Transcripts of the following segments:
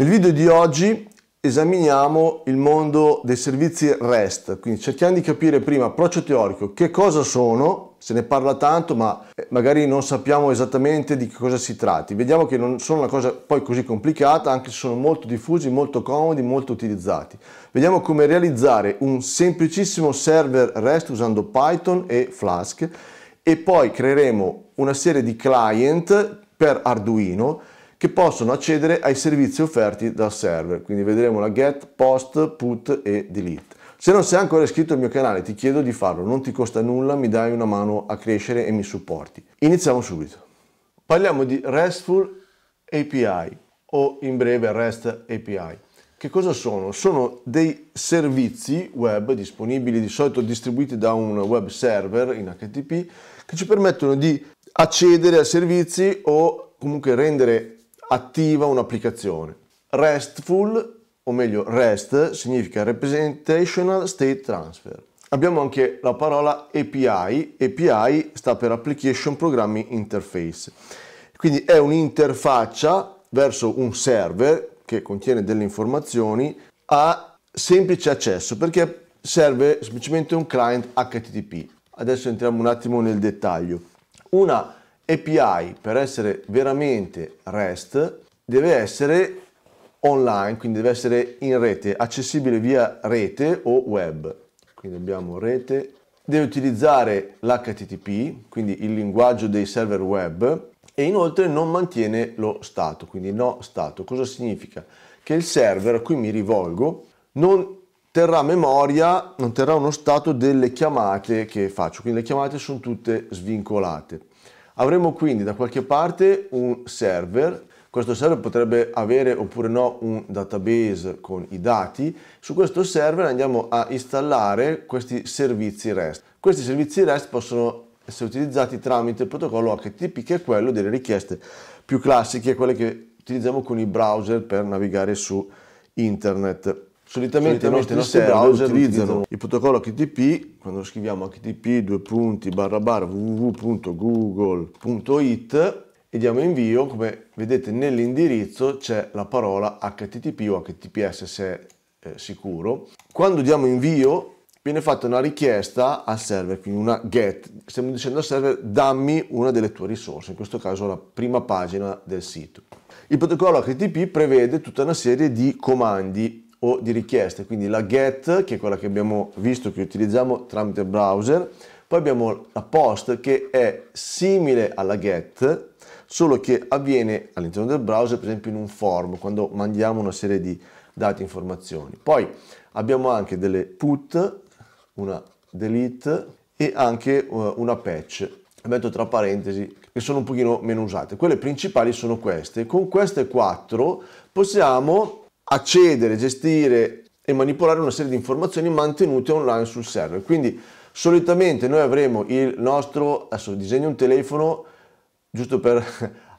Nel video di oggi esaminiamo il mondo dei servizi REST, quindi cerchiamo di capire prima approccio teorico che cosa sono, se ne parla tanto ma eh, magari non sappiamo esattamente di che cosa si tratti. Vediamo che non sono una cosa poi così complicata, anche se sono molto diffusi, molto comodi, molto utilizzati. Vediamo come realizzare un semplicissimo server REST usando Python e Flask e poi creeremo una serie di client per Arduino che possono accedere ai servizi offerti dal server. Quindi vedremo la get, post, put e delete. Se non sei ancora iscritto al mio canale ti chiedo di farlo, non ti costa nulla, mi dai una mano a crescere e mi supporti. Iniziamo subito. Parliamo di RESTful API o in breve REST API. Che cosa sono? Sono dei servizi web disponibili di solito distribuiti da un web server in HTTP che ci permettono di accedere a servizi o comunque rendere attiva un'applicazione. RESTful, o meglio REST, significa Representational State Transfer. Abbiamo anche la parola API, API sta per Application Programming Interface, quindi è un'interfaccia verso un server che contiene delle informazioni a semplice accesso perché serve semplicemente un client HTTP. Adesso entriamo un attimo nel dettaglio. Una API per essere veramente REST deve essere online, quindi deve essere in rete, accessibile via rete o web. Quindi abbiamo rete, deve utilizzare l'HTTP, quindi il linguaggio dei server web, e inoltre non mantiene lo stato, quindi no stato. Cosa significa? Che il server a cui mi rivolgo non terrà memoria, non terrà uno stato delle chiamate che faccio, quindi le chiamate sono tutte svincolate. Avremo quindi da qualche parte un server, questo server potrebbe avere oppure no un database con i dati, su questo server andiamo a installare questi servizi REST. Questi servizi REST possono essere utilizzati tramite il protocollo HTTP che è quello delle richieste più classiche, quelle che utilizziamo con i browser per navigare su internet. Solitamente, Solitamente i nostri, nostri browser, browser utilizzano il protocollo HTTP, quando scriviamo http www.google.it e diamo invio, come vedete nell'indirizzo c'è la parola HTTP o HTTPS se è eh, sicuro. Quando diamo invio viene fatta una richiesta al server, quindi una get. Stiamo dicendo al server dammi una delle tue risorse, in questo caso la prima pagina del sito. Il protocollo HTTP prevede tutta una serie di comandi o di richieste, quindi la get che è quella che abbiamo visto che utilizziamo tramite browser, poi abbiamo la post che è simile alla get, solo che avviene all'interno del browser, per esempio in un form, quando mandiamo una serie di dati informazioni. Poi abbiamo anche delle put, una delete e anche eh, una patch metto tra parentesi che sono un pochino meno usate quelle principali sono queste con queste quattro possiamo accedere, gestire e manipolare una serie di informazioni mantenute online sul server. Quindi solitamente noi avremo il nostro, adesso disegno un telefono giusto per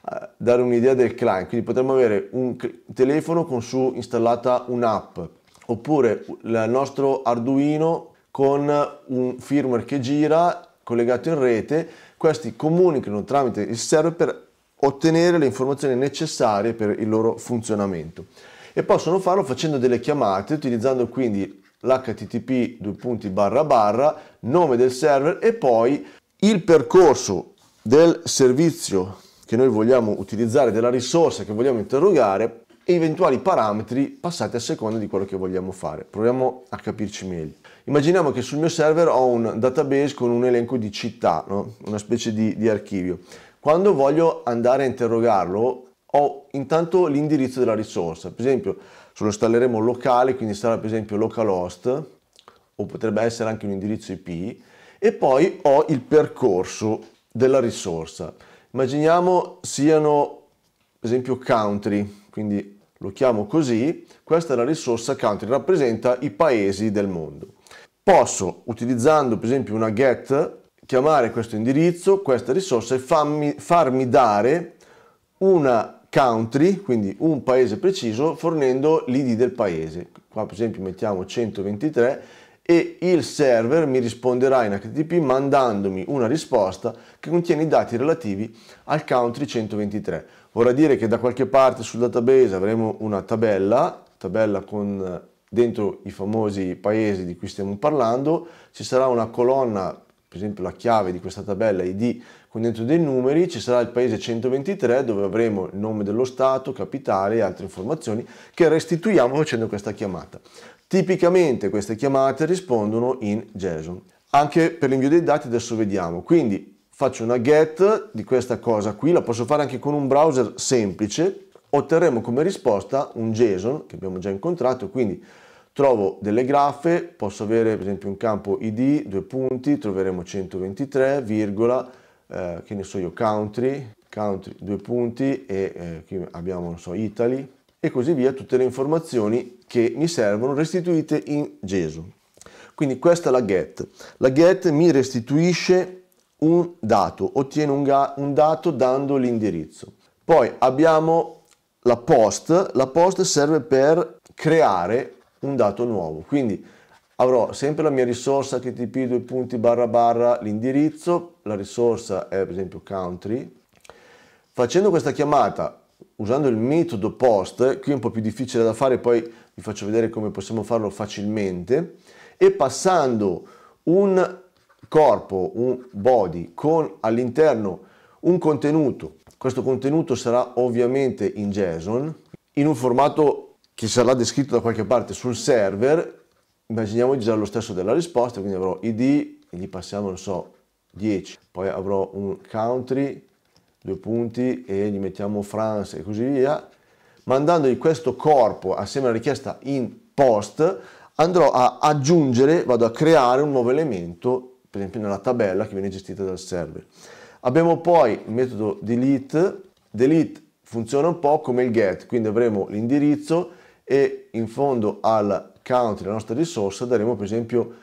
dare un'idea del client, quindi potremmo avere un telefono con su installata un'app oppure il nostro Arduino con un firmware che gira collegato in rete, questi comunicano tramite il server per ottenere le informazioni necessarie per il loro funzionamento e possono farlo facendo delle chiamate utilizzando quindi l'http due punti barra barra nome del server e poi il percorso del servizio che noi vogliamo utilizzare, della risorsa che vogliamo interrogare e eventuali parametri passati a seconda di quello che vogliamo fare. Proviamo a capirci meglio. Immaginiamo che sul mio server ho un database con un elenco di città, no? una specie di, di archivio. Quando voglio andare a interrogarlo ho intanto l'indirizzo della risorsa, per esempio se lo installeremo locale, quindi sarà per esempio localhost, o potrebbe essere anche un indirizzo IP, e poi ho il percorso della risorsa. Immaginiamo siano per esempio country, quindi lo chiamo così, questa è la risorsa country, rappresenta i paesi del mondo. Posso, utilizzando per esempio una get, chiamare questo indirizzo, questa risorsa e fammi, farmi dare una country, quindi un paese preciso, fornendo l'ID del paese. Qua per esempio mettiamo 123 e il server mi risponderà in HTTP mandandomi una risposta che contiene i dati relativi al country 123. Vorrà dire che da qualche parte sul database avremo una tabella, tabella con eh, dentro i famosi paesi di cui stiamo parlando, ci sarà una colonna, per esempio la chiave di questa tabella ID con dentro dei numeri ci sarà il paese 123 dove avremo il nome dello Stato, capitale e altre informazioni che restituiamo facendo questa chiamata. Tipicamente queste chiamate rispondono in JSON. Anche per l'invio dei dati adesso vediamo, quindi faccio una get di questa cosa qui, la posso fare anche con un browser semplice, otterremo come risposta un JSON che abbiamo già incontrato, quindi trovo delle graffe, posso avere per esempio un campo id, due punti, troveremo 123, virgola, eh, che ne so io, country, country due punti e eh, qui abbiamo, non so, Italy e così via, tutte le informazioni che mi servono restituite in Gesù. Quindi questa è la get. La get mi restituisce un dato, ottiene un, un dato dando l'indirizzo. Poi abbiamo la post, la post serve per creare un dato nuovo, quindi avrò sempre la mia risorsa http due punti barra barra l'indirizzo, la risorsa è per esempio country. Facendo questa chiamata usando il metodo post, qui è un po' più difficile da fare, poi vi faccio vedere come possiamo farlo facilmente, e passando un corpo, un body con all'interno un contenuto, questo contenuto sarà ovviamente in JSON, in un formato che sarà descritto da qualche parte sul server immaginiamo di già lo stesso della risposta, quindi avrò id e gli passiamo, non so, 10, poi avrò un country, due punti e gli mettiamo France e così via, mandandogli questo corpo assieme alla richiesta in post, andrò a aggiungere, vado a creare un nuovo elemento, per esempio nella tabella che viene gestita dal server. Abbiamo poi il metodo delete, delete funziona un po' come il get, quindi avremo l'indirizzo e in fondo al country, la nostra risorsa, daremo per esempio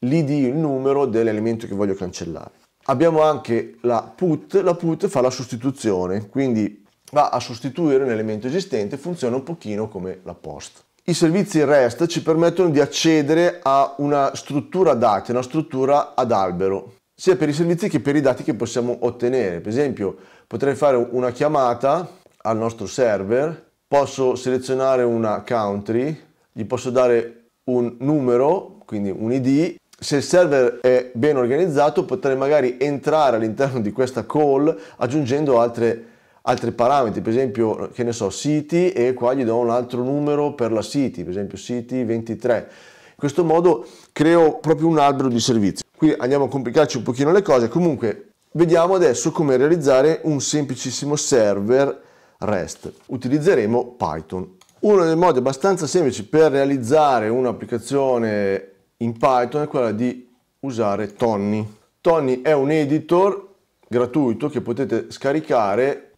l'id, il numero dell'elemento che voglio cancellare. Abbiamo anche la put, la put fa la sostituzione, quindi va a sostituire un elemento esistente, funziona un pochino come la post. I servizi REST ci permettono di accedere a una struttura dati, una struttura ad albero, sia per i servizi che per i dati che possiamo ottenere. Per esempio, potrei fare una chiamata al nostro server, posso selezionare una country, gli posso dare un numero, quindi un ID. Se il server è ben organizzato potrei magari entrare all'interno di questa call aggiungendo altre, altri parametri, per esempio, che ne so, city e qua gli do un altro numero per la city, per esempio city 23. In questo modo creo proprio un albero di servizi. Qui andiamo a complicarci un pochino le cose, comunque Vediamo adesso come realizzare un semplicissimo server REST. Utilizzeremo Python. Uno dei modi abbastanza semplici per realizzare un'applicazione in Python è quello di usare Tony. Tony è un editor gratuito che potete scaricare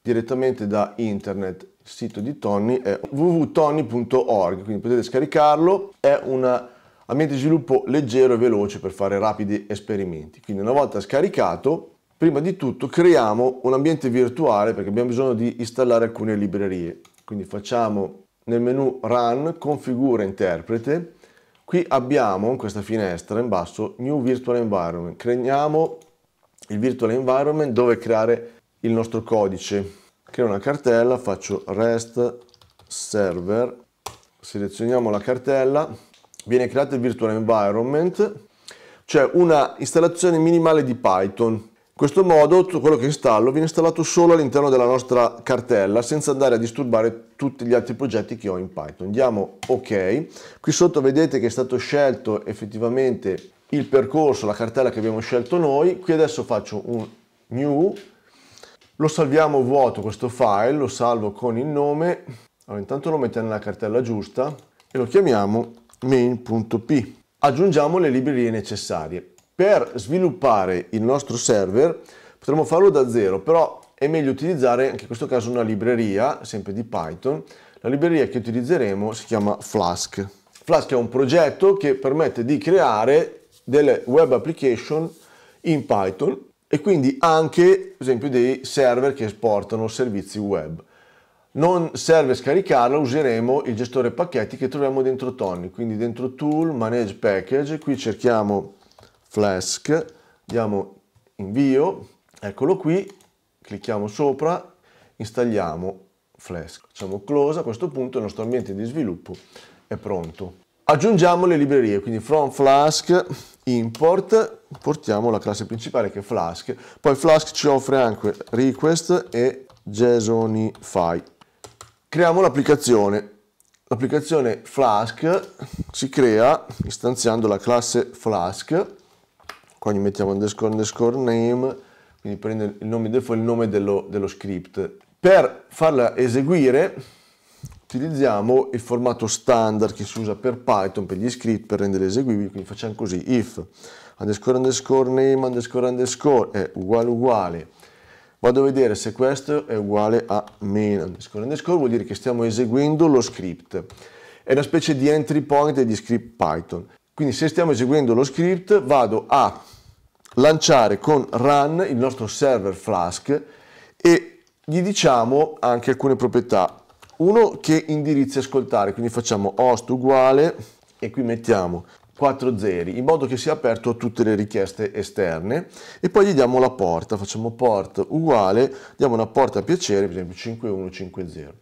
direttamente da internet. Il sito di Tony è www.tony.org, quindi potete scaricarlo. È un ambiente di sviluppo leggero e veloce per fare rapidi esperimenti. Quindi una volta scaricato prima di tutto creiamo un ambiente virtuale perché abbiamo bisogno di installare alcune librerie. Quindi facciamo nel menu Run, configura interprete. Qui abbiamo in questa finestra in basso New Virtual Environment. Creiamo il Virtual Environment dove creare il nostro codice. Creo una cartella, faccio REST server, selezioniamo la cartella, viene creato il Virtual Environment, cioè una installazione minimale di Python in questo modo tutto quello che installo viene installato solo all'interno della nostra cartella senza andare a disturbare tutti gli altri progetti che ho in Python. Diamo ok. Qui sotto vedete che è stato scelto effettivamente il percorso, la cartella che abbiamo scelto noi. Qui adesso faccio un new, lo salviamo vuoto questo file, lo salvo con il nome. Allora intanto lo mettiamo nella cartella giusta e lo chiamiamo main.p. Aggiungiamo le librerie necessarie. Per sviluppare il nostro server potremmo farlo da zero, però è meglio utilizzare anche in questo caso una libreria, sempre di Python. La libreria che utilizzeremo si chiama Flask. Flask è un progetto che permette di creare delle web application in Python e quindi anche, per esempio, dei server che esportano servizi web. Non serve scaricarla, useremo il gestore pacchetti che troviamo dentro Tony, quindi dentro Tool, Manage Package, qui cerchiamo flask, diamo invio, eccolo qui, clicchiamo sopra, installiamo flask. Facciamo close, a questo punto il nostro ambiente di sviluppo è pronto. Aggiungiamo le librerie, quindi from flask import, portiamo la classe principale che è flask, poi flask ci offre anche request e jsonify. Creiamo l'applicazione. L'applicazione flask si crea istanziando la classe flask qua gli mettiamo underscore underscore name, quindi prende il nome del file, il nome dello, dello script. Per farla eseguire utilizziamo il formato standard che si usa per Python, per gli script, per rendere eseguibili, quindi facciamo così, if underscore underscore name underscore underscore è uguale uguale, vado a vedere se questo è uguale a main underscore underscore, vuol dire che stiamo eseguendo lo script. È una specie di entry point degli script Python. Quindi se stiamo eseguendo lo script vado a lanciare con run il nostro server Flask e gli diciamo anche alcune proprietà. Uno che indirizzi ascoltare, quindi facciamo host uguale e qui mettiamo 4 zeri in modo che sia aperto a tutte le richieste esterne e poi gli diamo la porta, facciamo port uguale, diamo una porta a piacere, per esempio 5150.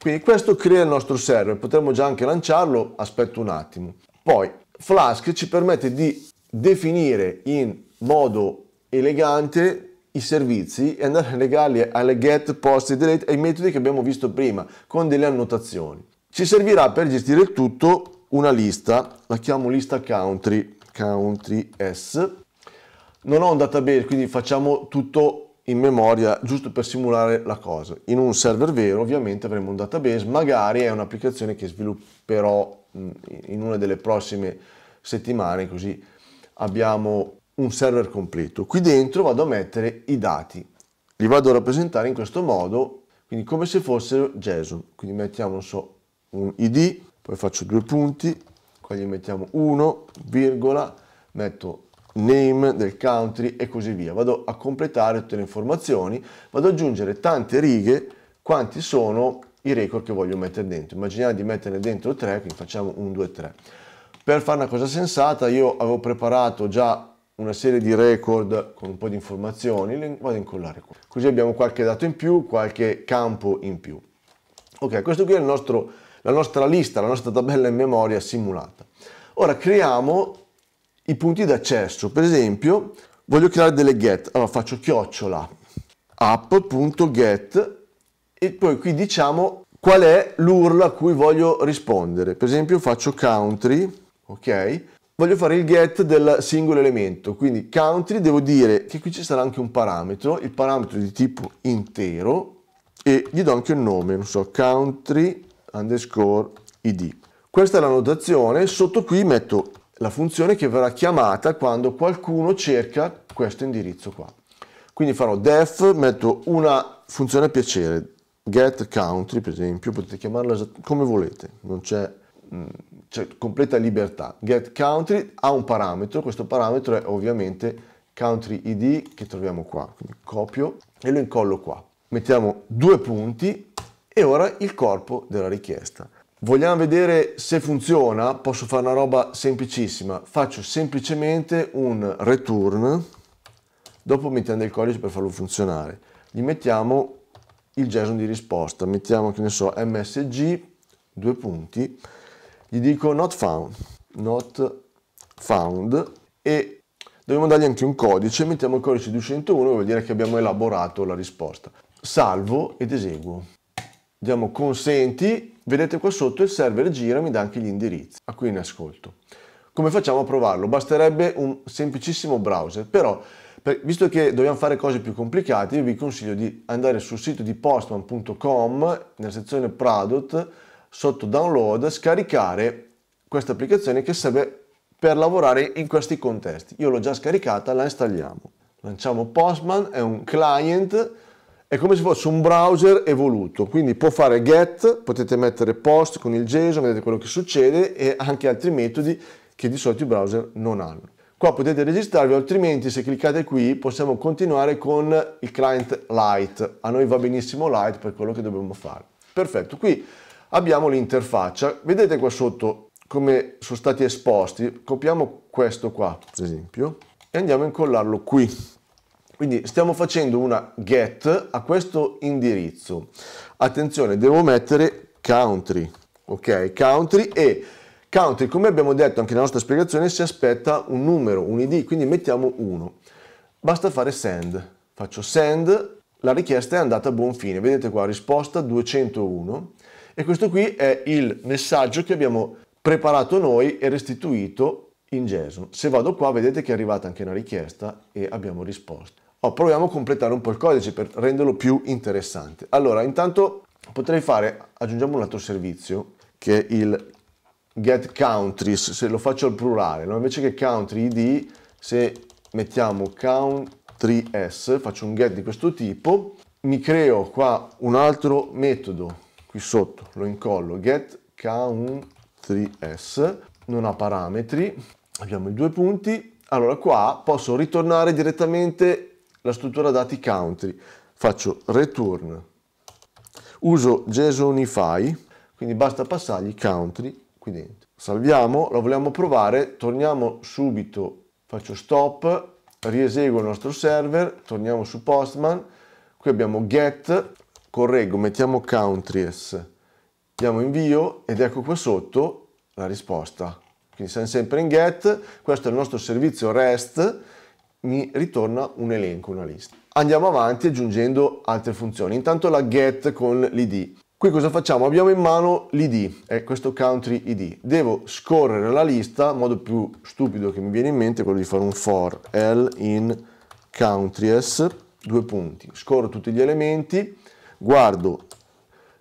Quindi questo crea il nostro server, potremmo già anche lanciarlo, aspetto un attimo. Poi Flask ci permette di definire in modo elegante i servizi e andare a legarli alle get, post e delete ai metodi che abbiamo visto prima con delle annotazioni. Ci servirà per gestire il tutto una lista, la chiamo lista country, country S. Non ho un database, quindi facciamo tutto in memoria giusto per simulare la cosa. In un server vero ovviamente avremo un database, magari è un'applicazione che svilupperò mm, in una delle prossime settimane, così abbiamo un server completo. Qui dentro vado a mettere i dati, li vado a rappresentare in questo modo, quindi come se fossero JSON. Quindi mettiamo, non so, un id, poi faccio due punti, qua gli mettiamo 1, virgola, metto name del country e così via. Vado a completare tutte le informazioni, vado ad aggiungere tante righe quanti sono i record che voglio mettere dentro. Immaginiamo di metterne dentro 3, quindi facciamo 1, 2, 3. Per fare una cosa sensata io avevo preparato già una serie di record con un po' di informazioni, le vado a incollare qua. Così abbiamo qualche dato in più, qualche campo in più. Ok, questo qui è nostro, la nostra lista, la nostra tabella in memoria simulata. Ora creiamo i punti d'accesso, per esempio voglio creare delle get, allora faccio chiocciola app.get e poi qui diciamo qual è l'URL a cui voglio rispondere, per esempio faccio country, ok? voglio fare il get del singolo elemento, quindi country devo dire che qui ci sarà anche un parametro, il parametro di tipo intero e gli do anche un nome, non so, country underscore id. Questa è la notazione, sotto qui metto la funzione che verrà chiamata quando qualcuno cerca questo indirizzo qua. Quindi farò def, metto una funzione a piacere, get country per esempio, potete chiamarla come volete, non c'è mm, cioè completa libertà. Get country ha un parametro, questo parametro è ovviamente country id che troviamo qua, Quindi copio e lo incollo qua. Mettiamo due punti e ora il corpo della richiesta. Vogliamo vedere se funziona? Posso fare una roba semplicissima. Faccio semplicemente un return, dopo mettiamo del codice per farlo funzionare. Gli mettiamo il JSON di risposta, mettiamo che ne so msg, due punti, gli dico not found, not found e dobbiamo dargli anche un codice, mettiamo il codice 201 che vuol dire che abbiamo elaborato la risposta. Salvo ed eseguo. Diamo consenti, vedete qua sotto il server gira mi dà anche gli indirizzi a cui ne ascolto. Come facciamo a provarlo? Basterebbe un semplicissimo browser, però per, visto che dobbiamo fare cose più complicate, io vi consiglio di andare sul sito di postman.com nella sezione product sotto download scaricare questa applicazione che serve per lavorare in questi contesti. Io l'ho già scaricata, la installiamo. Lanciamo Postman, è un client, è come se fosse un browser evoluto, quindi può fare get, potete mettere post con il JSON, vedete quello che succede e anche altri metodi che di solito i browser non hanno. Qua potete registrarvi, altrimenti se cliccate qui possiamo continuare con il client Lite. A noi va benissimo Lite per quello che dobbiamo fare. Perfetto, qui abbiamo l'interfaccia. Vedete qua sotto come sono stati esposti. Copiamo questo qua, per esempio, e andiamo a incollarlo qui. Quindi stiamo facendo una get a questo indirizzo. Attenzione, devo mettere country, ok? Country e country, come abbiamo detto anche nella nostra spiegazione, si aspetta un numero, un id, quindi mettiamo 1. Basta fare send. Faccio send, la richiesta è andata a buon fine. Vedete qua, risposta 201 e questo qui è il messaggio che abbiamo preparato noi e restituito in JSON. Se vado qua vedete che è arrivata anche una richiesta e abbiamo risposto. Oh, proviamo a completare un po' il codice per renderlo più interessante. Allora, intanto potrei fare, aggiungiamo un altro servizio che è il get countries, se lo faccio al plurale, no? invece che country id, se mettiamo country s, faccio un get di questo tipo, mi creo qua un altro metodo qui sotto lo incollo get count3s, non ha parametri, abbiamo i due punti, allora qua posso ritornare direttamente la struttura dati country, faccio return, uso JSONify, quindi basta passargli country qui dentro. Salviamo, lo vogliamo provare, torniamo subito, faccio stop, rieseguo il nostro server, torniamo su Postman, qui abbiamo get, correggo, mettiamo countries, diamo invio ed ecco qua sotto la risposta. Quindi siamo sempre in get, questo è il nostro servizio REST, mi ritorna un elenco, una lista. Andiamo avanti aggiungendo altre funzioni, intanto la get con l'id. Qui cosa facciamo? Abbiamo in mano l'id, è questo country id. Devo scorrere la lista, il modo più stupido che mi viene in mente è quello di fare un for l in countries, due punti. Scorro tutti gli elementi, guardo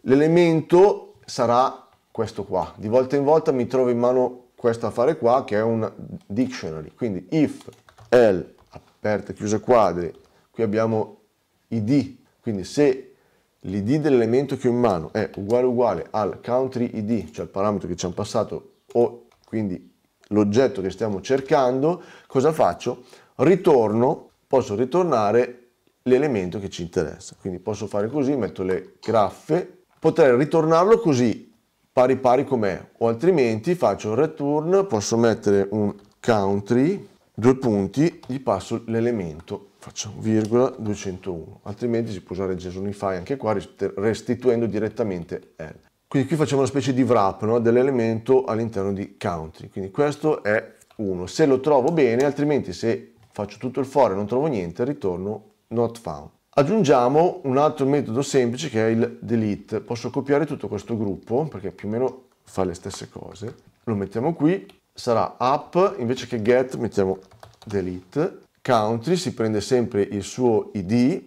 l'elemento sarà questo qua di volta in volta mi trovo in mano questo affare qua che è un dictionary quindi if l aperta chiusa quadri qui abbiamo id quindi se l'id dell'elemento che ho in mano è uguale uguale al country id cioè il parametro che ci hanno passato o quindi l'oggetto che stiamo cercando cosa faccio ritorno posso ritornare l'elemento che ci interessa. Quindi posso fare così, metto le graffe, potrei ritornarlo così, pari pari com'è, o altrimenti faccio un return, posso mettere un country, due punti, gli passo l'elemento, faccio virgola 201, altrimenti si può usare JSONify anche qua restituendo direttamente L. Quindi qui facciamo una specie di wrap no, dell'elemento all'interno di country, quindi questo è uno. Se lo trovo bene, altrimenti se faccio tutto il for e non trovo niente, ritorno not found. Aggiungiamo un altro metodo semplice che è il delete. Posso copiare tutto questo gruppo perché più o meno fa le stesse cose. Lo mettiamo qui, sarà app, invece che get mettiamo delete. Country si prende sempre il suo id,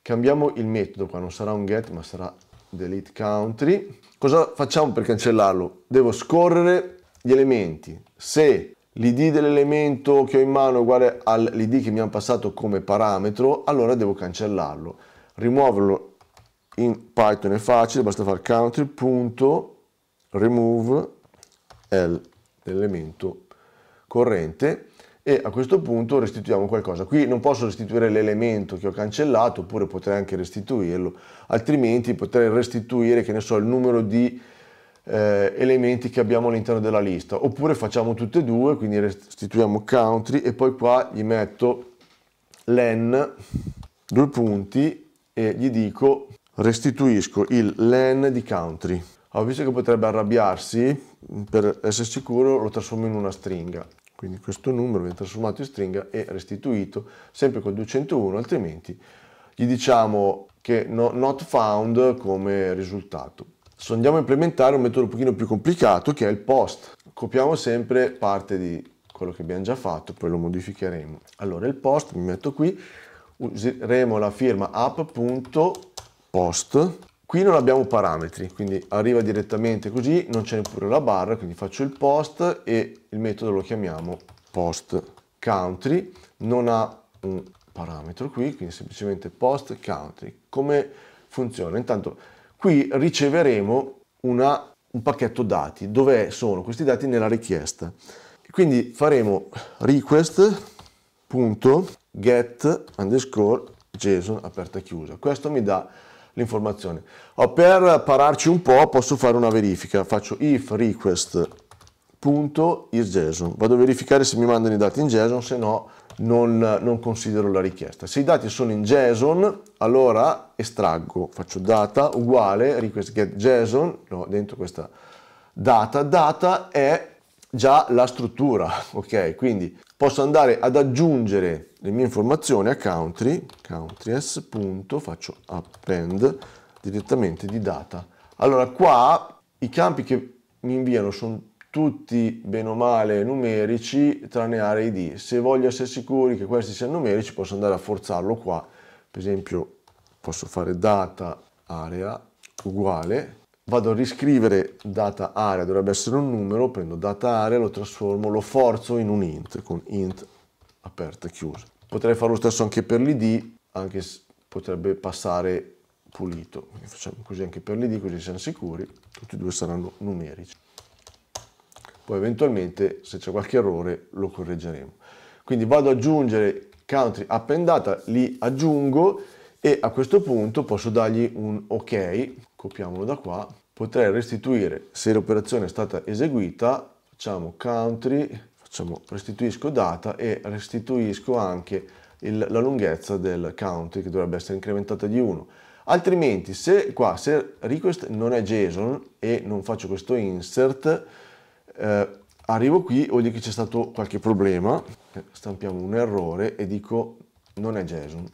cambiamo il metodo qua, non sarà un get ma sarà delete country. Cosa facciamo per cancellarlo? Devo scorrere gli elementi. Se l'id dell'elemento che ho in mano è uguale all'id che mi hanno passato come parametro, allora devo cancellarlo. Rimuoverlo in Python è facile, basta fare country.remove l l'elemento corrente e a questo punto restituiamo qualcosa. Qui non posso restituire l'elemento che ho cancellato, oppure potrei anche restituirlo, altrimenti potrei restituire, che ne so, il numero di eh, elementi che abbiamo all'interno della lista oppure facciamo tutte e due quindi restituiamo country e poi qua gli metto len due punti e gli dico restituisco il len di country ho visto che potrebbe arrabbiarsi per essere sicuro lo trasformo in una stringa quindi questo numero viene trasformato in stringa e restituito sempre col 201 altrimenti gli diciamo che no, not found come risultato So, andiamo a implementare un metodo un pochino più complicato che è il post. Copiamo sempre parte di quello che abbiamo già fatto, poi lo modificheremo. Allora il post, mi metto qui, useremo la firma app.post. Qui non abbiamo parametri, quindi arriva direttamente così, non c'è neppure la barra, quindi faccio il post e il metodo lo chiamiamo post country, non ha un parametro qui, quindi semplicemente post country. Come funziona? Intanto qui riceveremo una, un pacchetto dati dove sono questi dati nella richiesta. Quindi faremo request.get underscore JSON aperta e chiusa. Questo mi dà l'informazione. Oh, per pararci un po' posso fare una verifica. Faccio if request.isJSON. Vado a verificare se mi mandano i dati in JSON, se no non, non considero la richiesta. Se i dati sono in JSON, allora estraggo, faccio data uguale request get JSON, no, dentro questa data, data è già la struttura, ok? Quindi posso andare ad aggiungere le mie informazioni a country, country s. Punto, faccio append direttamente di data. Allora qua i campi che mi inviano sono tutti bene o male numerici tranne array d. Se voglio essere sicuri che questi siano numerici posso andare a forzarlo qua, per esempio posso fare data area uguale, vado a riscrivere data area, dovrebbe essere un numero, prendo data area, lo trasformo, lo forzo in un int, con int aperta e chiusa. Potrei fare lo stesso anche per l'id, anche se potrebbe passare pulito, facciamo così anche per l'id, così siamo sicuri, tutti e due saranno numerici poi eventualmente se c'è qualche errore lo correggeremo. Quindi vado ad aggiungere country appendata, li aggiungo e a questo punto posso dargli un ok, copiamolo da qua, potrei restituire se l'operazione è stata eseguita, facciamo country, facciamo restituisco data e restituisco anche il, la lunghezza del country che dovrebbe essere incrementata di 1. Altrimenti se qua se request non è JSON e non faccio questo insert, eh, arrivo qui, voglio che c'è stato qualche problema, stampiamo un errore e dico non è JSON.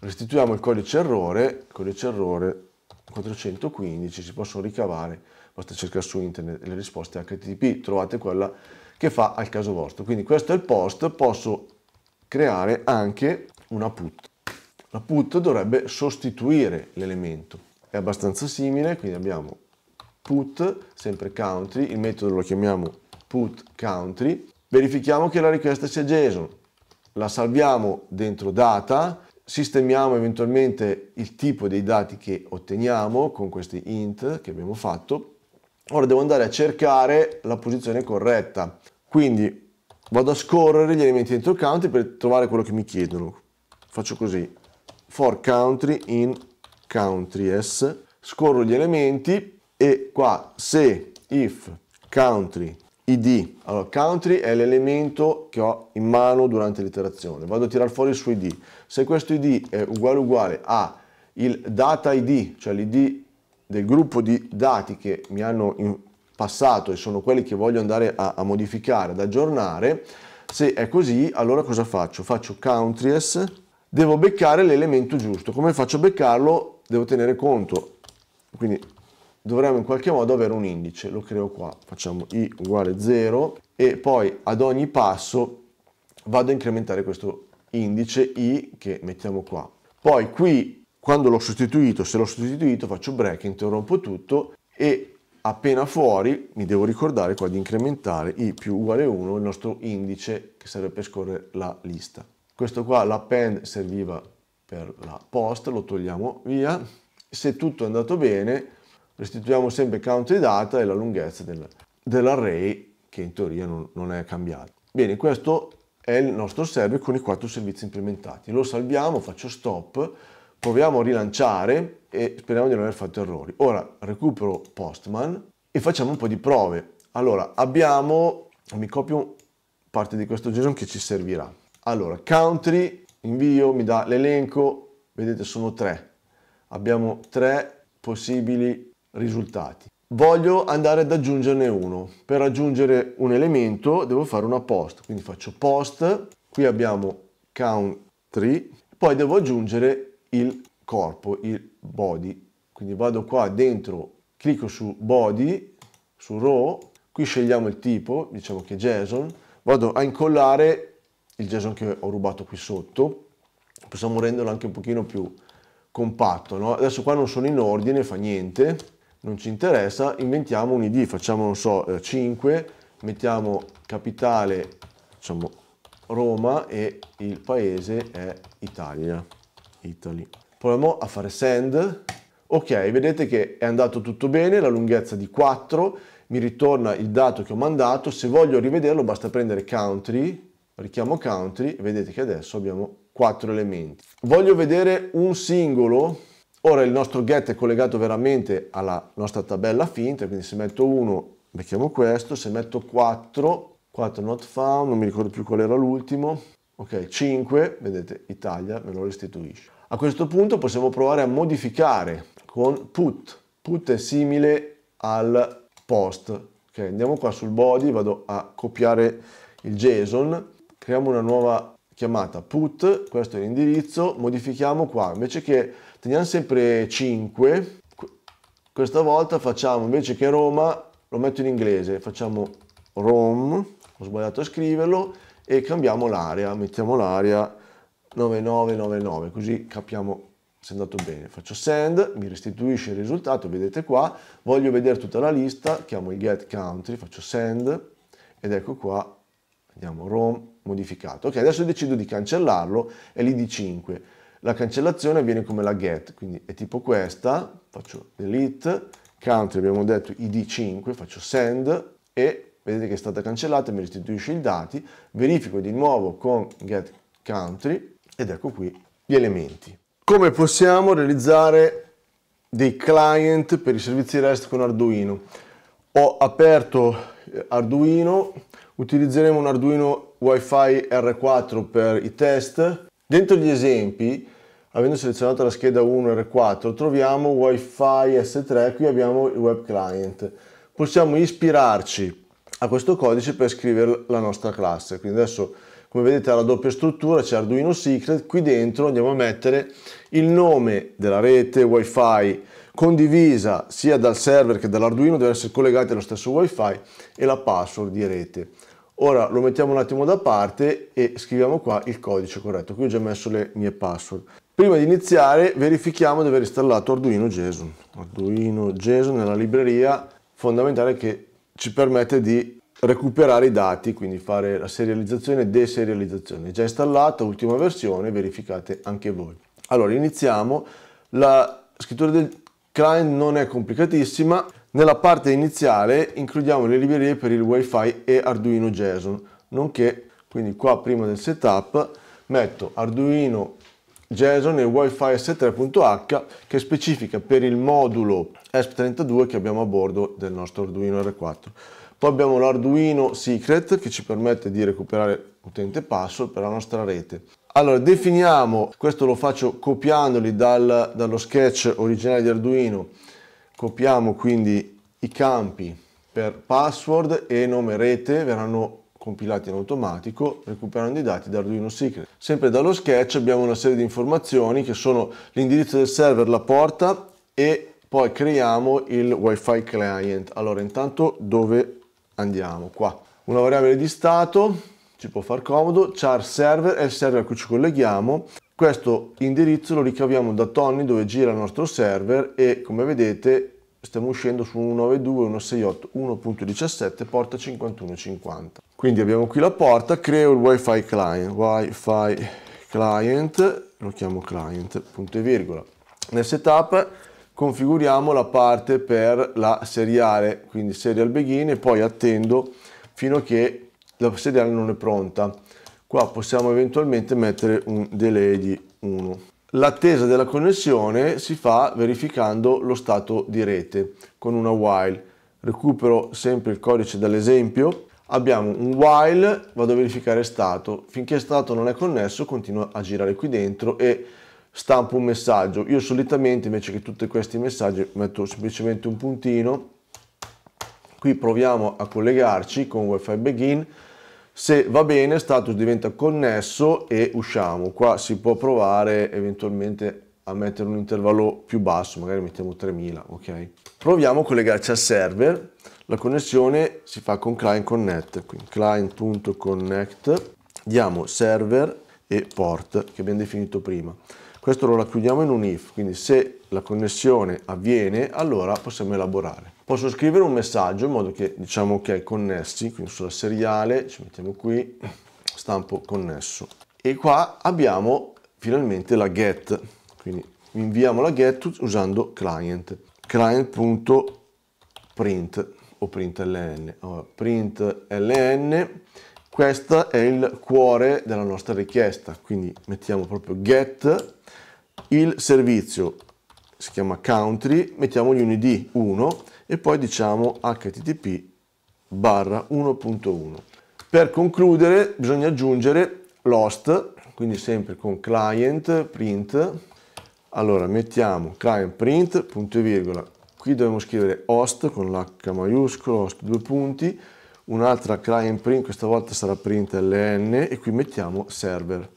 Restituiamo il codice errore, codice errore 415, si possono ricavare, basta cercare su internet le risposte HTTP, trovate quella che fa al caso vostro. Quindi questo è il post, posso creare anche una put. La put dovrebbe sostituire l'elemento. È abbastanza simile, quindi abbiamo put, sempre country, il metodo lo chiamiamo put country, verifichiamo che la richiesta sia JSON, la salviamo dentro data, sistemiamo eventualmente il tipo dei dati che otteniamo con questi int che abbiamo fatto. Ora devo andare a cercare la posizione corretta, quindi vado a scorrere gli elementi dentro country per trovare quello che mi chiedono. Faccio così, for country in countries, scorro gli elementi, e qua se if country id allora country è l'elemento che ho in mano durante l'iterazione vado a tirar fuori il suo id se questo id è uguale uguale a il data id cioè l'id del gruppo di dati che mi hanno passato e sono quelli che voglio andare a, a modificare ad aggiornare se è così allora cosa faccio faccio country s devo beccare l'elemento giusto come faccio a beccarlo devo tenere conto quindi dovremmo in qualche modo avere un indice, lo creo qua, facciamo i uguale 0 e poi ad ogni passo vado a incrementare questo indice i che mettiamo qua. Poi qui quando l'ho sostituito, se l'ho sostituito faccio break, interrompo tutto e appena fuori mi devo ricordare qua di incrementare i più uguale 1 il nostro indice che serve per scorrere la lista. Questo qua l'append serviva per la post, lo togliamo via. Se tutto è andato bene restituiamo sempre count di data e la lunghezza del, dell'array che in teoria non, non è cambiata. Bene, questo è il nostro server con i quattro servizi implementati. Lo salviamo, faccio stop, proviamo a rilanciare e speriamo di non aver fatto errori. Ora recupero Postman e facciamo un po' di prove. Allora, abbiamo, mi copio parte di questo JSON che ci servirà. Allora, country, invio, mi dà l'elenco, vedete sono tre. Abbiamo tre possibili risultati. Voglio andare ad aggiungerne uno. Per aggiungere un elemento devo fare una post, quindi faccio post, qui abbiamo country, poi devo aggiungere il corpo, il body. Quindi vado qua dentro, clicco su body, su row, qui scegliamo il tipo, diciamo che JSON, vado a incollare il JSON che ho rubato qui sotto, possiamo renderlo anche un pochino più compatto, no? adesso qua non sono in ordine, fa niente, non ci interessa, inventiamo un ID, facciamo, non so, 5, eh, mettiamo capitale, diciamo, Roma e il paese è Italia, Italy. Proviamo a fare send, ok, vedete che è andato tutto bene, la lunghezza di 4, mi ritorna il dato che ho mandato, se voglio rivederlo basta prendere country, richiamo country, vedete che adesso abbiamo quattro elementi. Voglio vedere un singolo Ora il nostro get è collegato veramente alla nostra tabella finta, quindi se metto 1 becchiamo questo, se metto 4, 4 not found, non mi ricordo più qual era l'ultimo, ok 5, vedete Italia me lo restituisce. A questo punto possiamo provare a modificare con put, put è simile al post, ok andiamo qua sul body, vado a copiare il JSON, creiamo una nuova chiamata put, questo è l'indirizzo, modifichiamo qua, invece che teniamo sempre 5, questa volta facciamo invece che Roma, lo metto in inglese, facciamo Rome, ho sbagliato a scriverlo, e cambiamo l'area, mettiamo l'area 9999, così capiamo se è andato bene. Faccio send, mi restituisce il risultato, vedete qua, voglio vedere tutta la lista, chiamo il get country, faccio send, ed ecco qua, vediamo Rome modificato. Ok, adesso decido di cancellarlo e lì di 5 la cancellazione avviene come la get, quindi è tipo questa, faccio delete, country abbiamo detto id5, faccio send e vedete che è stata cancellata, mi restituisce i dati, verifico di nuovo con get country ed ecco qui gli elementi. Come possiamo realizzare dei client per i servizi REST con Arduino? Ho aperto eh, Arduino, utilizzeremo un Arduino WiFi R4 per i test, Dentro gli esempi, avendo selezionato la scheda 1 R4, troviamo Wi-Fi S3, qui abbiamo il web client. Possiamo ispirarci a questo codice per scrivere la nostra classe. Quindi adesso, come vedete, ha la doppia struttura, c'è Arduino Secret, qui dentro andiamo a mettere il nome della rete Wi-Fi condivisa sia dal server che dall'Arduino, deve essere collegata allo stesso Wi-Fi e la password di rete. Ora lo mettiamo un attimo da parte e scriviamo qua il codice corretto. Qui ho già messo le mie password. Prima di iniziare verifichiamo di aver installato Arduino JSON. Arduino JSON è la libreria fondamentale che ci permette di recuperare i dati, quindi fare la serializzazione e deserializzazione. già installata, ultima versione, verificate anche voi. Allora iniziamo. La scrittura del client non è complicatissima, nella parte iniziale includiamo le librerie per il WiFi e Arduino JSON, nonché, quindi qua prima del setup, metto Arduino JSON e WiFi S3.h che specifica per il modulo ESP32 che abbiamo a bordo del nostro Arduino R4. Poi abbiamo l'Arduino Secret che ci permette di recuperare utente password per la nostra rete. Allora, definiamo, questo lo faccio copiandoli dal, dallo sketch originale di Arduino, Copiamo quindi i campi per password e nome rete, verranno compilati in automatico recuperando i dati da Arduino Secret. Sempre dallo sketch abbiamo una serie di informazioni che sono l'indirizzo del server, la porta e poi creiamo il wifi client. Allora intanto dove andiamo? Qua. Una variabile di stato, ci può far comodo, char server è il server a cui ci colleghiamo questo indirizzo lo ricaviamo da Tony dove gira il nostro server e come vedete stiamo uscendo su 192.168.1.17 porta 5150. Quindi abbiamo qui la porta, creo il wifi client, wifi client, lo chiamo client, punto e virgola. Nel setup configuriamo la parte per la seriale, quindi serial begin e poi attendo fino a che la seriale non è pronta. Qua possiamo eventualmente mettere un delay di 1. L'attesa della connessione si fa verificando lo stato di rete con una while. Recupero sempre il codice dall'esempio. Abbiamo un while, vado a verificare stato. Finché stato non è connesso continuo a girare qui dentro e stampo un messaggio. Io solitamente invece che tutti questi messaggi metto semplicemente un puntino. Qui proviamo a collegarci con wifi begin se va bene status diventa connesso e usciamo qua si può provare eventualmente a mettere un intervallo più basso magari mettiamo 3000 ok proviamo a collegarci al server la connessione si fa con client connect quindi client.connect diamo server e port che abbiamo definito prima questo lo racchiudiamo in un if quindi se la connessione avviene allora possiamo elaborare posso scrivere un messaggio in modo che diciamo che è connessi, quindi sulla seriale ci mettiamo qui, stampo connesso. E qua abbiamo finalmente la get, quindi inviamo la get usando client, client.print o println, allora, println, questo è il cuore della nostra richiesta, quindi mettiamo proprio get, il servizio si chiama country, mettiamo gli id 1, e poi diciamo http barra 1.1. Per concludere bisogna aggiungere l'host, quindi sempre con client print. Allora mettiamo client print, punto e virgola. Qui dobbiamo scrivere host con l'h maiuscolo, host due punti, un'altra client print, questa volta sarà print ln e qui mettiamo server.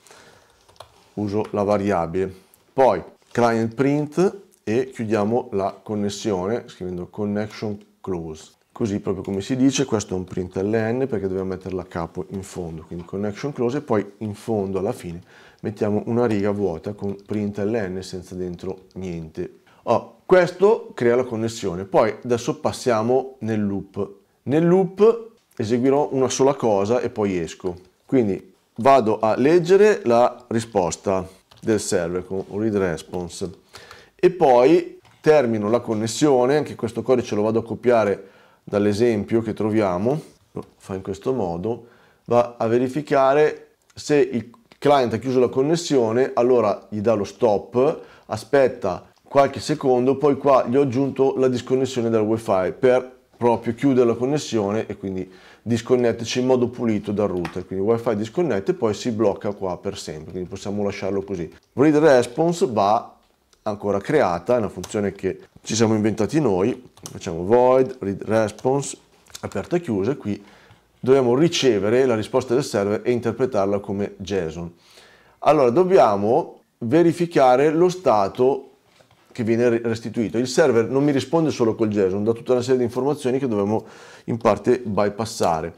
Uso la variabile. Poi client print e chiudiamo la connessione scrivendo connection close. Così proprio come si dice, questo è un println perché dobbiamo metterla a capo in fondo, quindi connection close e poi in fondo alla fine mettiamo una riga vuota con println senza dentro niente. Oh, questo crea la connessione, poi adesso passiamo nel loop. Nel loop eseguirò una sola cosa e poi esco. Quindi vado a leggere la risposta del server con read response e poi termino la connessione, anche questo codice lo vado a copiare dall'esempio che troviamo, lo fa in questo modo, va a verificare se il client ha chiuso la connessione, allora gli dà lo stop, aspetta qualche secondo, poi qua gli ho aggiunto la disconnessione dal wifi per proprio chiudere la connessione e quindi disconnetterci in modo pulito dal router quindi wifi disconnette e poi si blocca qua per sempre quindi possiamo lasciarlo così read response va ancora creata, è una funzione che ci siamo inventati noi, facciamo void, read response, aperta e chiusa, qui dobbiamo ricevere la risposta del server e interpretarla come JSON. Allora dobbiamo verificare lo stato che viene restituito. Il server non mi risponde solo col JSON, da tutta una serie di informazioni che dobbiamo in parte bypassare.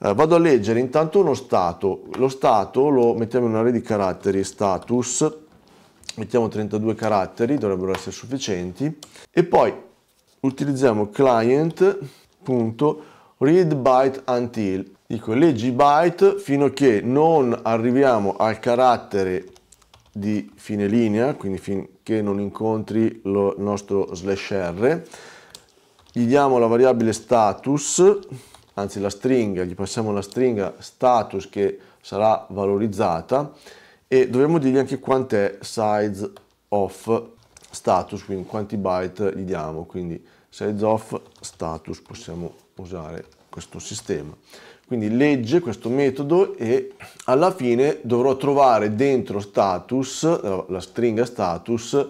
Eh, vado a leggere intanto uno stato, lo stato lo mettiamo in un'area di caratteri status mettiamo 32 caratteri, dovrebbero essere sufficienti, e poi utilizziamo client.readByteUntil, dico leggi byte fino a che non arriviamo al carattere di fine linea, quindi finché non incontri lo, il nostro slash r, gli diamo la variabile status, anzi la stringa, gli passiamo la stringa status che sarà valorizzata e dovremmo dirgli anche quant'è size of status, quindi quanti byte gli diamo, quindi size of status possiamo usare questo sistema. Quindi legge questo metodo e alla fine dovrò trovare dentro status, eh, la stringa status,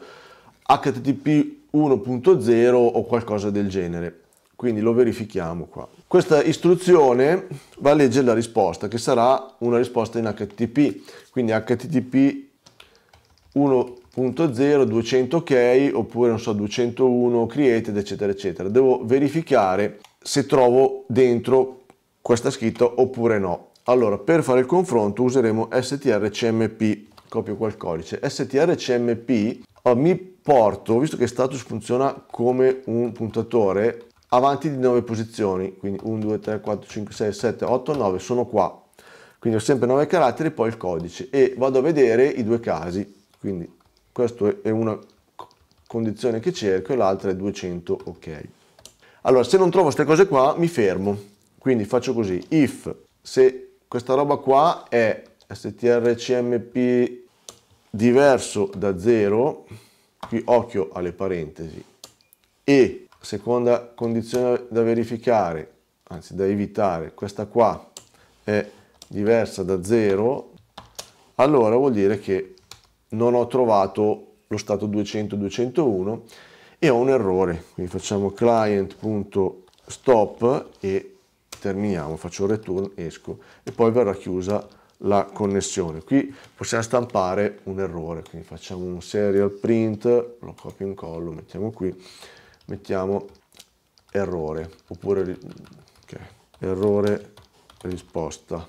http 1.0 o qualcosa del genere. Quindi lo verifichiamo qua. Questa istruzione va a leggere la risposta, che sarà una risposta in HTTP, quindi HTTP 1.0, 200 ok, oppure non so, 201 created, eccetera, eccetera. Devo verificare se trovo dentro questa scritta oppure no. Allora, per fare il confronto useremo strcmp, copio quel codice, strcmp, oh, mi porto, visto che status funziona come un puntatore, avanti di 9 posizioni, quindi 1, 2, 3, 4, 5, 6, 7, 8, 9 sono qua, quindi ho sempre 9 caratteri poi il codice e vado a vedere i due casi, quindi questa è una condizione che cerco e l'altra è 200, ok. Allora se non trovo queste cose qua mi fermo, quindi faccio così, if, se questa roba qua è strcmp diverso da 0, qui occhio alle parentesi, e seconda condizione da verificare, anzi da evitare, questa qua è diversa da 0, allora vuol dire che non ho trovato lo stato 200-201 e ho un errore. Quindi facciamo client.stop e terminiamo, faccio return, esco e poi verrà chiusa la connessione. Qui possiamo stampare un errore, quindi facciamo un serial print, lo copio e incollo, mettiamo qui mettiamo errore, oppure okay, errore risposta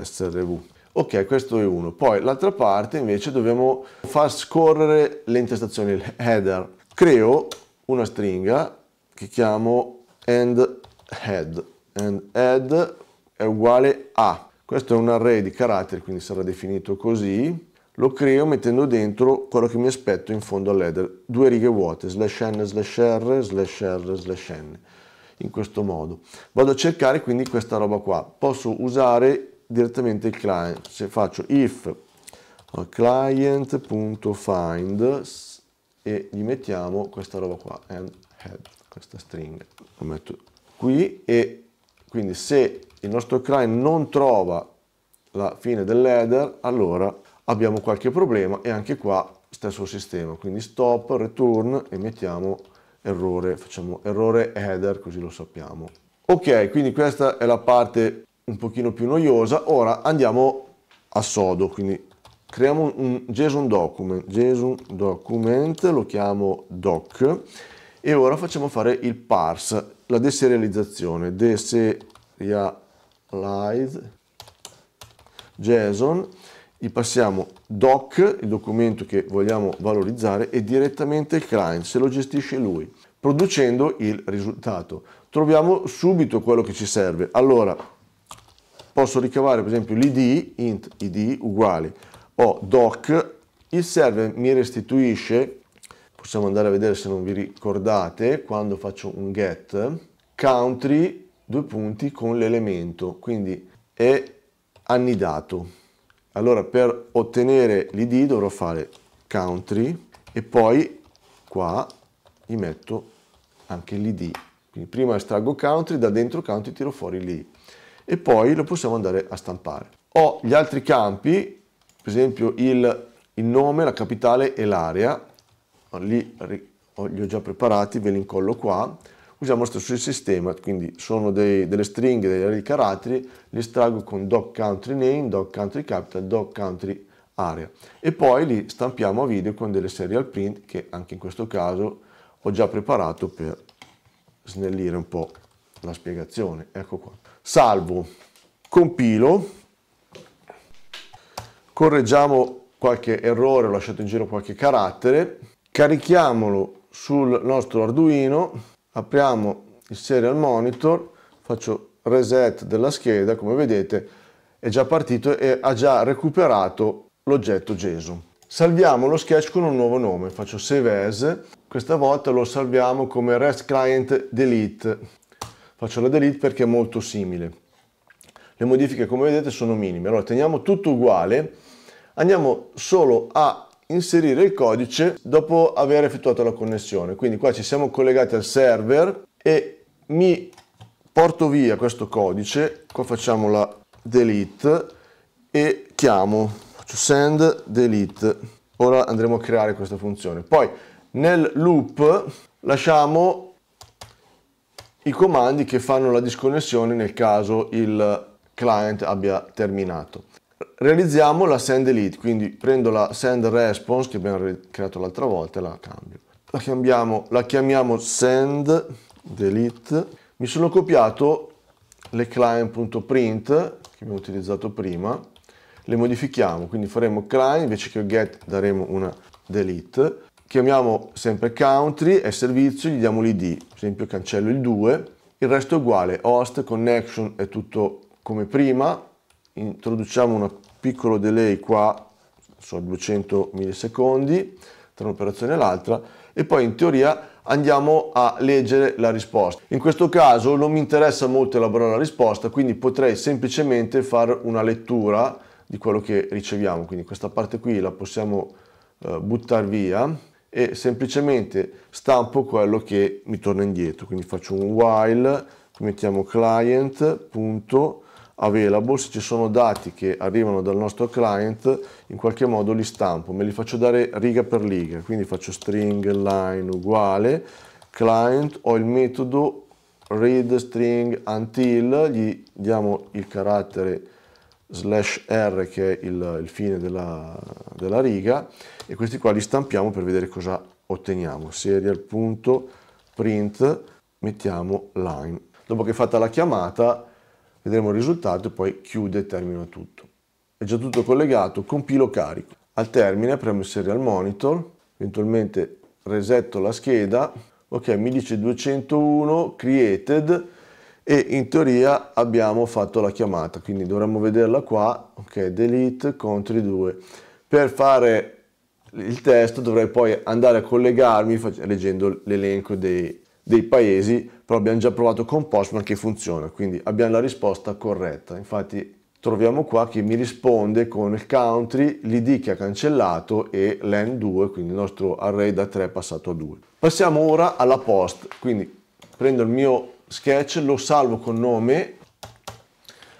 SRV. Ok, questo è uno. Poi l'altra parte invece dobbiamo far scorrere le intestazioni, il header. Creo una stringa che chiamo end head. End head è uguale a. Questo è un array di caratteri, quindi sarà definito così lo creo mettendo dentro quello che mi aspetto in fondo all'header, due righe vuote, slash n, slash r, slash r, slash n, in questo modo. Vado a cercare quindi questa roba qua, posso usare direttamente il client, se faccio if client.find e gli mettiamo questa roba qua, and head, questa stringa, lo metto qui e quindi se il nostro client non trova la fine dell'header, allora abbiamo qualche problema e anche qua stesso sistema, quindi stop, return e mettiamo errore, facciamo errore header così lo sappiamo. Ok, quindi questa è la parte un pochino più noiosa, ora andiamo a sodo, quindi creiamo un JSON document, JSON document, lo chiamo doc e ora facciamo fare il parse, la deserializzazione, deserialize JSON gli passiamo doc, il documento che vogliamo valorizzare, e direttamente il client, se lo gestisce lui, producendo il risultato. Troviamo subito quello che ci serve. Allora, posso ricavare per esempio l'id, int id uguale, o doc, il server mi restituisce, possiamo andare a vedere se non vi ricordate, quando faccio un get, country, due punti con l'elemento, quindi è annidato allora per ottenere l'id dovrò fare country e poi qua gli metto anche l'id. Quindi prima estraggo country, da dentro country tiro fuori l'id e poi lo possiamo andare a stampare. Ho gli altri campi, per esempio il, il nome, la capitale e l'area, li, li ho già preparati, ve li incollo qua usiamo lo stesso sistema, quindi sono dei, delle stringhe, degli array di caratteri, li estraggo con doc country name, doc country capital, doc country area e poi li stampiamo a video con delle serial print che anche in questo caso ho già preparato per snellire un po' la spiegazione. Ecco qua. Salvo, compilo, correggiamo qualche errore, ho lasciato in giro qualche carattere, carichiamolo sul nostro Arduino apriamo il serial monitor, faccio reset della scheda, come vedete è già partito e ha già recuperato l'oggetto JSON. Salviamo lo sketch con un nuovo nome, faccio save as, questa volta lo salviamo come rest client delete, faccio la delete perché è molto simile. Le modifiche come vedete sono minime, allora teniamo tutto uguale, andiamo solo a inserire il codice dopo aver effettuato la connessione. Quindi qua ci siamo collegati al server e mi porto via questo codice, qua facciamo la delete e chiamo, faccio send delete. Ora andremo a creare questa funzione. Poi nel loop lasciamo i comandi che fanno la disconnessione nel caso il client abbia terminato realizziamo la send delete, quindi prendo la send response che abbiamo creato l'altra volta e la cambio. La, cambiamo, la chiamiamo send delete. Mi sono copiato le client.print che abbiamo utilizzato prima, le modifichiamo, quindi faremo client, invece che get daremo una delete. Chiamiamo sempre country e servizio, gli diamo l'id, per esempio cancello il 2, il resto è uguale, host, connection è tutto come prima, introduciamo un piccolo delay qua, so 200 millisecondi tra un'operazione e l'altra e poi in teoria andiamo a leggere la risposta. In questo caso non mi interessa molto elaborare la risposta, quindi potrei semplicemente fare una lettura di quello che riceviamo, quindi questa parte qui la possiamo eh, buttare via e semplicemente stampo quello che mi torna indietro, quindi faccio un while, mettiamo client.client se ci sono dati che arrivano dal nostro client, in qualche modo li stampo, me li faccio dare riga per riga, quindi faccio string line uguale, client, ho il metodo read string until, gli diamo il carattere slash r che è il, il fine della, della, riga e questi qua li stampiamo per vedere cosa otteniamo, serial.print, mettiamo line. Dopo che è fatta la chiamata vedremo il risultato e poi chiude e termino tutto. È già tutto collegato, compilo carico. Al termine premo il serial monitor, eventualmente resetto la scheda, ok mi dice 201 created e in teoria abbiamo fatto la chiamata, quindi dovremmo vederla qua, ok delete country 2. Per fare il test dovrei poi andare a collegarmi leggendo l'elenco dei, dei paesi però abbiamo già provato con Postman che funziona, quindi abbiamo la risposta corretta. Infatti troviamo qua che mi risponde con il country, l'id che ha cancellato e l'end2, quindi il nostro array da 3 è passato a 2. Passiamo ora alla post, quindi prendo il mio sketch, lo salvo con nome,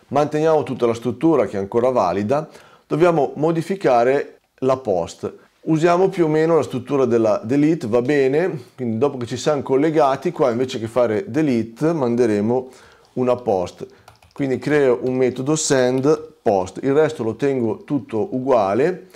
manteniamo tutta la struttura che è ancora valida, dobbiamo modificare la post. Usiamo più o meno la struttura della delete, va bene, quindi dopo che ci siamo collegati, qua invece che fare delete manderemo una post. Quindi creo un metodo send post, il resto lo tengo tutto uguale,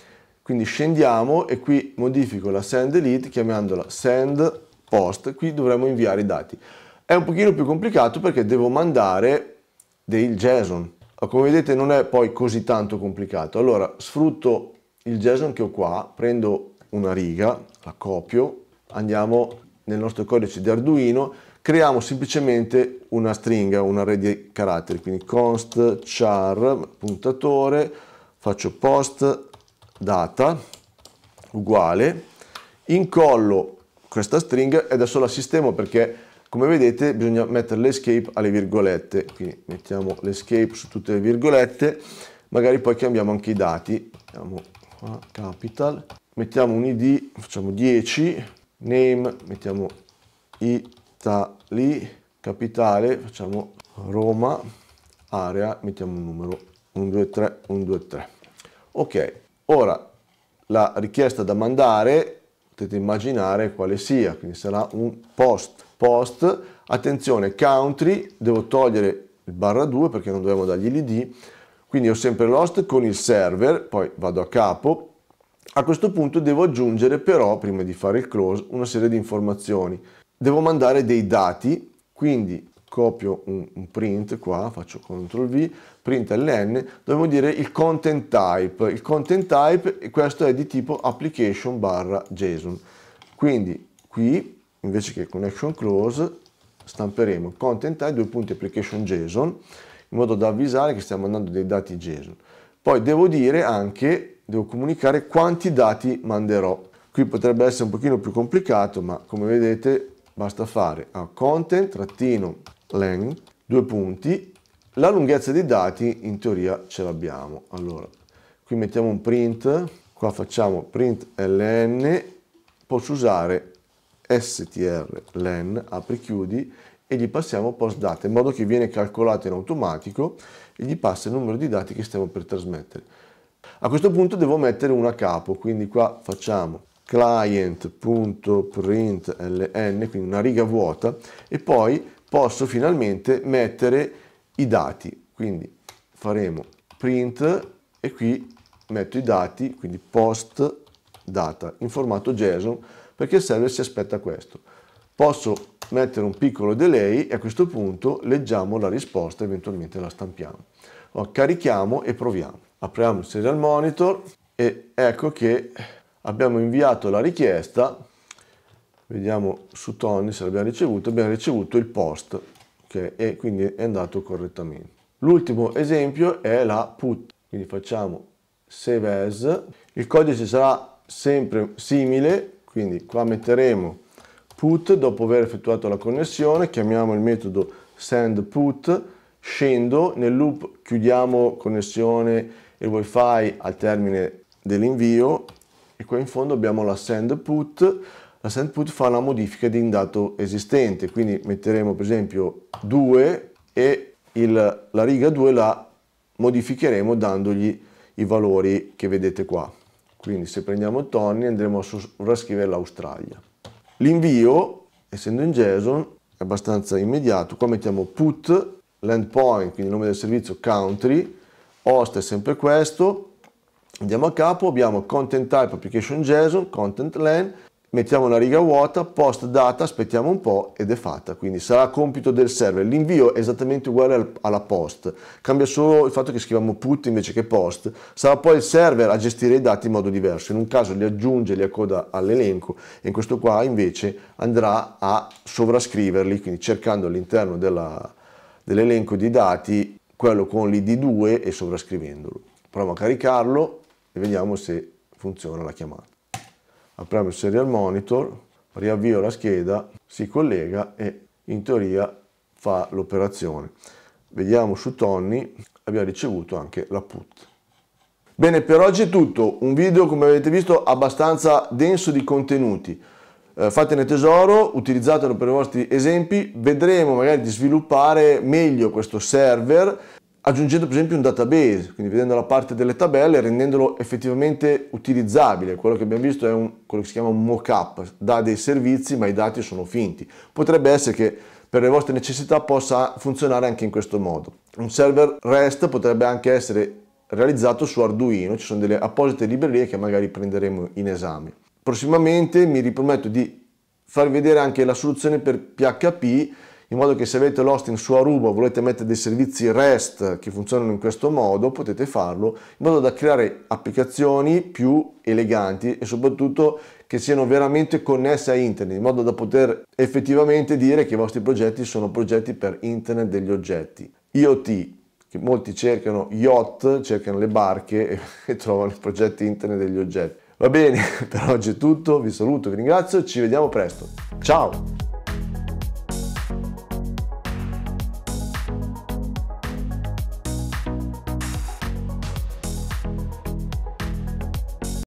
quindi scendiamo e qui modifico la send delete chiamandola send post, qui dovremmo inviare i dati. È un pochino più complicato perché devo mandare del JSON, come vedete non è poi così tanto complicato. Allora sfrutto il JSON che ho qua, prendo una riga, la copio, andiamo nel nostro codice di Arduino, creiamo semplicemente una stringa, un array di caratteri, quindi const char puntatore, faccio post data uguale, incollo questa stringa e adesso la sistemo perché come vedete bisogna mettere l'escape alle virgolette, quindi mettiamo l'escape su tutte le virgolette, magari poi cambiamo anche i dati, mettiamo qua capital, mettiamo un id, facciamo 10, name, mettiamo Italy, capitale, facciamo Roma, area, mettiamo un numero 123, 123. Ok, ora la richiesta da mandare potete immaginare quale sia, quindi sarà un post. Post, attenzione, country, devo togliere il barra 2 perché non dobbiamo dargli l'id, quindi ho sempre l'host con il server, poi vado a capo. A questo punto devo aggiungere però, prima di fare il close, una serie di informazioni. Devo mandare dei dati, quindi copio un, print qua, faccio CTRL V, print LN, dobbiamo dire il content type. Il content type, questo è di tipo application barra JSON. Quindi qui, invece che connection close, stamperemo content type, due punti application JSON in modo da avvisare che stiamo mandando dei dati JSON. Poi devo dire anche, devo comunicare quanti dati manderò. Qui potrebbe essere un pochino più complicato, ma come vedete basta fare a content-length, due punti, la lunghezza dei dati in teoria ce l'abbiamo. Allora, qui mettiamo un print, qua facciamo print ln, posso usare strlen, apri chiudi, e gli passiamo post data, in modo che viene calcolato in automatico e gli passa il numero di dati che stiamo per trasmettere. A questo punto devo mettere una capo, quindi qua facciamo client.println, quindi una riga vuota, e poi posso finalmente mettere i dati. Quindi faremo print e qui metto i dati, quindi post data, in formato JSON, perché il server si aspetta questo. Posso mettere un piccolo delay e a questo punto leggiamo la risposta e eventualmente la stampiamo. Allora, carichiamo e proviamo. Apriamo il serial monitor e ecco che abbiamo inviato la richiesta, vediamo su Tony se l'abbiamo ricevuto, abbiamo ricevuto il post okay, e quindi è andato correttamente. L'ultimo esempio è la put, quindi facciamo save as, il codice sarà sempre simile, quindi qua metteremo put, dopo aver effettuato la connessione, chiamiamo il metodo send put, scendo, nel loop chiudiamo connessione e wifi al termine dell'invio e qua in fondo abbiamo la send put, la send put fa una modifica di un dato esistente, quindi metteremo per esempio 2 e il, la riga 2 la modificheremo dandogli i valori che vedete qua. Quindi se prendiamo Tony andremo a sovrascrivere l'Australia. L'invio, essendo in JSON, è abbastanza immediato. Qua mettiamo put l'endpoint, quindi il nome del servizio country, host è sempre questo. Andiamo a capo, abbiamo content type application JSON, content LAN, mettiamo una riga vuota, post data, aspettiamo un po' ed è fatta, quindi sarà compito del server. L'invio è esattamente uguale alla post, cambia solo il fatto che scriviamo put invece che post, sarà poi il server a gestire i dati in modo diverso, in un caso li aggiunge, li accoda all'elenco e in questo qua invece andrà a sovrascriverli, quindi cercando all'interno dell'elenco di dati quello con l'id2 e sovrascrivendolo. Proviamo a caricarlo e vediamo se funziona la chiamata apriamo il serial monitor, riavvio la scheda, si collega e in teoria fa l'operazione. Vediamo su Tony, abbiamo ricevuto anche la put. Bene, per oggi è tutto. Un video, come avete visto, abbastanza denso di contenuti. Eh, fatene tesoro, utilizzatelo per i vostri esempi. Vedremo magari di sviluppare meglio questo server aggiungendo per esempio un database, quindi vedendo la parte delle tabelle, e rendendolo effettivamente utilizzabile. Quello che abbiamo visto è un, quello che si chiama un mockup, dà dei servizi ma i dati sono finti. Potrebbe essere che per le vostre necessità possa funzionare anche in questo modo. Un server REST potrebbe anche essere realizzato su Arduino, ci sono delle apposite librerie che magari prenderemo in esame. Prossimamente mi riprometto di farvi vedere anche la soluzione per PHP in modo che se avete l'hosting su Aruba volete mettere dei servizi REST che funzionano in questo modo, potete farlo, in modo da creare applicazioni più eleganti e soprattutto che siano veramente connesse a internet, in modo da poter effettivamente dire che i vostri progetti sono progetti per internet degli oggetti. IoT, che molti cercano yacht, cercano le barche e trovano i progetti internet degli oggetti. Va bene, per oggi è tutto, vi saluto, vi ringrazio, ci vediamo presto. Ciao!